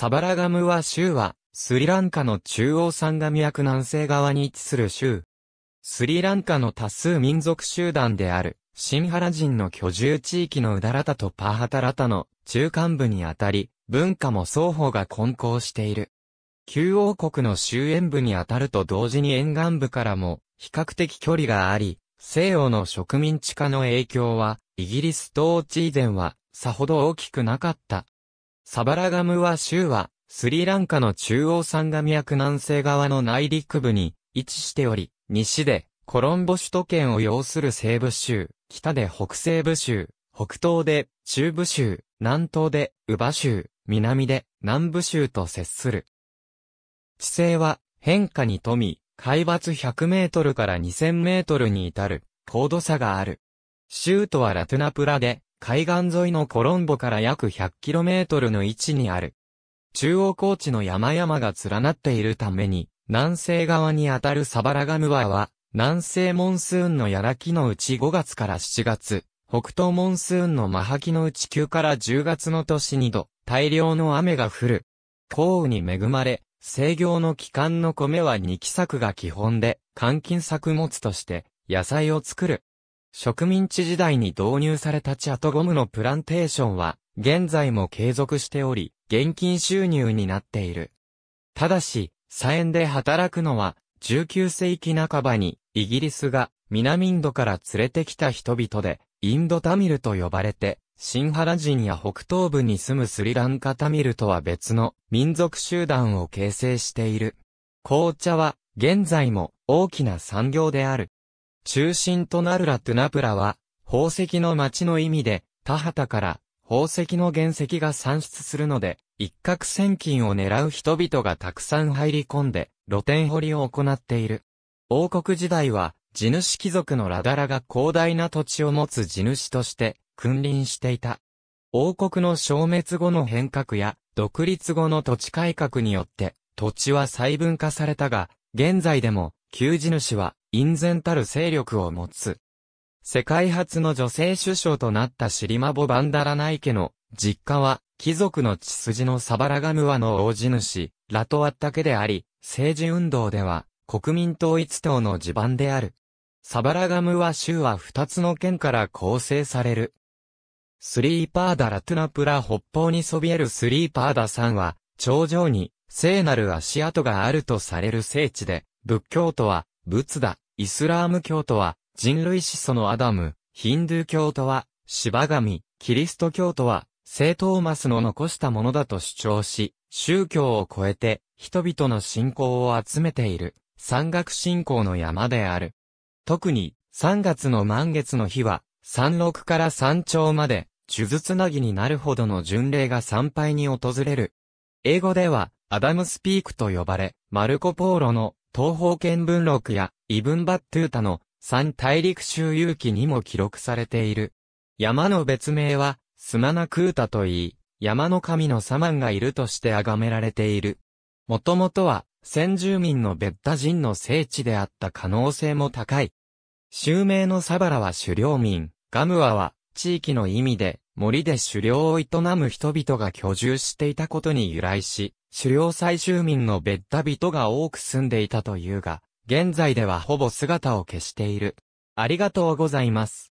サバラガムワ州は、スリランカの中央山上役南西側に位置する州。スリランカの多数民族集団である、シンハラ人の居住地域のウダラタとパーハタラタの中間部にあたり、文化も双方が混交している。旧王国の終焉部にあたると同時に沿岸部からも比較的距離があり、西洋の植民地化の影響は、イギリス統治以前はさほど大きくなかったサバラガムは州は、スリランカの中央山河脈南西側の内陸部に位置しており、西でコロンボ首都圏を要する西部州、北で北西部州、北東で中部州、南東でウバ州、南で南部州と接する。地勢は変化に富み、海抜100メートルから2000メートルに至る高度差がある。州都はラトゥナプラで、海岸沿いのコロンボから約 100km の位置にある。中央高地の山々が連なっているために、南西側にあたるサバラガムワは、南西モンスーンのやらきのうち5月から7月、北東モンスーンのマハキのうち9から10月の年に度、大量の雨が降る。降雨に恵まれ、制業の期間の米は二期作が基本で、換金作物として、野菜を作る。植民地時代に導入されたチャトゴムのプランテーションは、現在も継続しており、現金収入になっている。ただし、サエンで働くのは、19世紀半ばに、イギリスが南インドから連れてきた人々で、インドタミルと呼ばれて、シンハラ人や北東部に住むスリランカタミルとは別の民族集団を形成している。紅茶は現在も大きな産業である。中心となるラトゥナプラは、宝石の町の意味で、田畑から宝石の原石が産出するので、一攫千金を狙う人々がたくさん入り込んで、露天掘りを行っている。王国時代は、地主貴族のラダラが広大な土地を持つ地主として、君臨していた。王国の消滅後の変革や、独立後の土地改革によって、土地は細分化されたが、現在でも、旧地主は、隠然たる勢力を持つ。世界初の女性首相となったシリマボ・バンダラナイ家の実家は貴族の血筋のサバラガムワの大地主、ラトワッタ家であり、政治運動では国民統一党の地盤である。サバラガムワ州は二つの県から構成される。スリーパーダ・ラトゥナプラ北方にそびえるスリーパーダ山は、頂上に聖なる足跡があるとされる聖地で、仏教徒は仏だ。イスラーム教徒は、人類始祖のアダム、ヒンドゥー教徒は、シバガミ、キリスト教徒は、聖トーマスの残したものだと主張し、宗教を超えて、人々の信仰を集めている、山岳信仰の山である。特に、3月の満月の日は、山麓から山頂まで、呪術なぎになるほどの巡礼が参拝に訪れる。英語では、アダムスピークと呼ばれ、マルコ・ポーロの東方見聞録やイブンバットゥータの三大陸周遊記にも記録されている。山の別名は、スマナクータといい、山の神のサマンがいるとして崇められている。もともとは、先住民のベッタ人の聖地であった可能性も高い。襲名のサバラは狩猟民、ガムアは、地域の意味で、森で狩猟を営む人々が居住していたことに由来し、狩猟採集民のべった人が多く住んでいたというが、現在ではほぼ姿を消している。ありがとうございます。